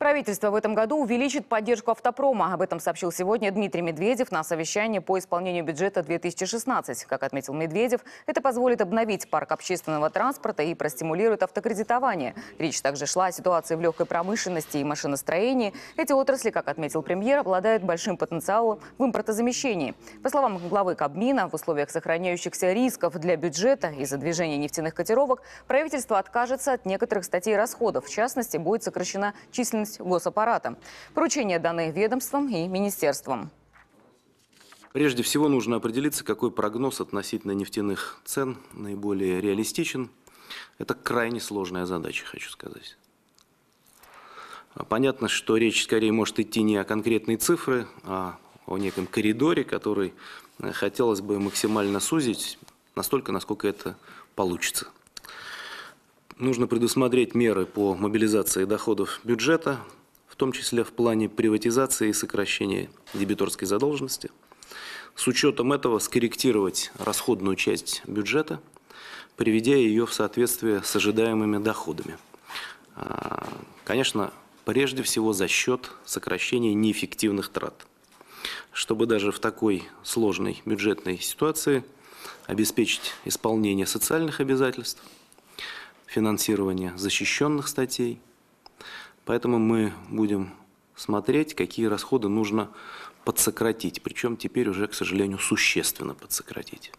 Правительство в этом году увеличит поддержку автопрома. Об этом сообщил сегодня Дмитрий Медведев на совещании по исполнению бюджета 2016. Как отметил Медведев, это позволит обновить парк общественного транспорта и простимулирует автокредитование. Речь также шла о ситуации в легкой промышленности и машиностроении. Эти отрасли, как отметил премьер, обладают большим потенциалом в импортозамещении. По словам главы Кабмина, в условиях сохраняющихся рисков для бюджета из-за движения нефтяных котировок, правительство откажется от некоторых статей расходов. В частности, будет сокращена численность деятельность госаппарата. Поручения даны ведомствам и министерствам. Прежде всего нужно определиться, какой прогноз относительно нефтяных цен наиболее реалистичен. Это крайне сложная задача, хочу сказать. А, понятно, что речь скорее может идти не о конкретной цифре, а о неком коридоре, который э, хотелось бы максимально сузить, настолько, насколько это получится нужно предусмотреть меры по мобилизации доходов бюджета, в том числе в плане приватизации и сокращения дебиторской задолженности. С учетом этого скорректировать расходную часть бюджета, приведя ее в соответствие с ожидаемыми доходами. А, конечно, прежде всего за счет сокращения неэффективных трат, чтобы даже в такой сложной бюджетной ситуации обеспечить исполнение социальных обязательств – финансирования защищенных статей. Поэтому мы будем смотреть, какие расходы нужно подсократить. Причем теперь уже, к сожалению, существенно подсократить.